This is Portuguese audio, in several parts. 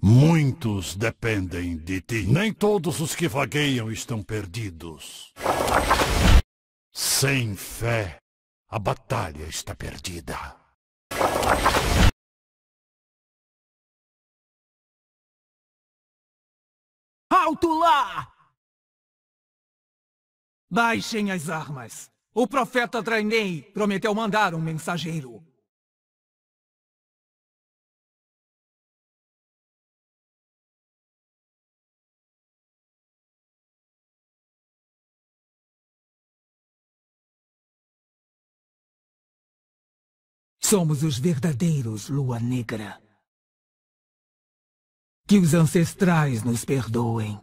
Muitos dependem de ti. Nem todos os que vagueiam estão perdidos. Sem fé, a batalha está perdida. Alto lá! Baixem as armas. O profeta Drainei prometeu mandar um mensageiro. Somos os verdadeiros Lua Negra. Que os ancestrais nos perdoem.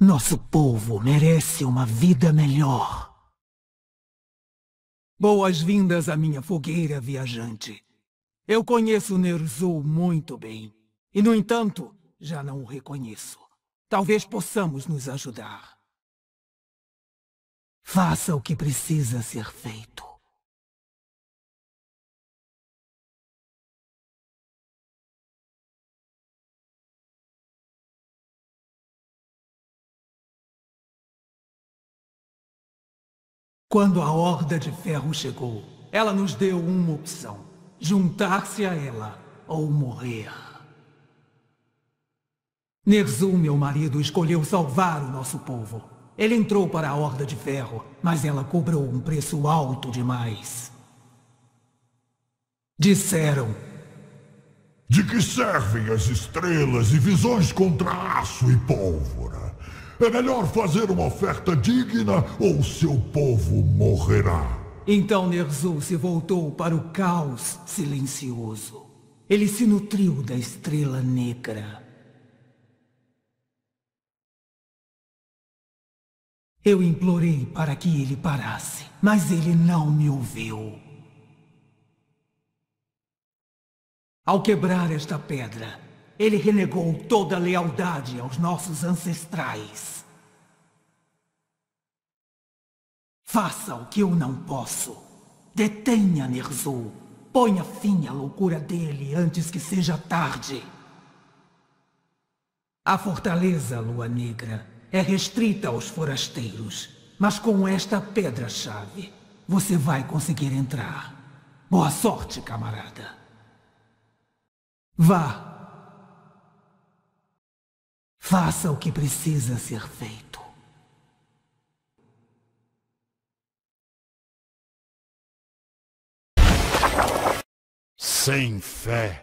Nosso povo merece uma vida melhor. Boas-vindas à minha fogueira viajante. Eu conheço Ner'zhul muito bem. E, no entanto, já não o reconheço. Talvez possamos nos ajudar. Faça o que precisa ser feito. Quando a Horda de Ferro chegou, ela nos deu uma opção: juntar-se a ela ou morrer. Nerzu, meu marido, escolheu salvar o nosso povo. Ele entrou para a Horda de Ferro, mas ela cobrou um preço alto demais. Disseram... De que servem as estrelas e visões contra aço e pólvora? É melhor fazer uma oferta digna ou seu povo morrerá. Então Nerzul se voltou para o caos silencioso. Ele se nutriu da estrela negra. Eu implorei para que ele parasse, mas ele não me ouviu. Ao quebrar esta pedra, ele renegou toda a lealdade aos nossos ancestrais. Faça o que eu não posso. Detenha Ner'zhul. Ponha fim à loucura dele antes que seja tarde. A fortaleza Lua Negra é restrita aos forasteiros, mas com esta pedra-chave, você vai conseguir entrar. Boa sorte, camarada. Vá Faça o que precisa ser feito. Sem fé,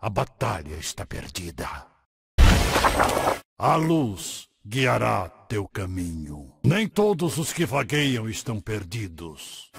a batalha está perdida. A luz guiará teu caminho. Nem todos os que vagueiam estão perdidos.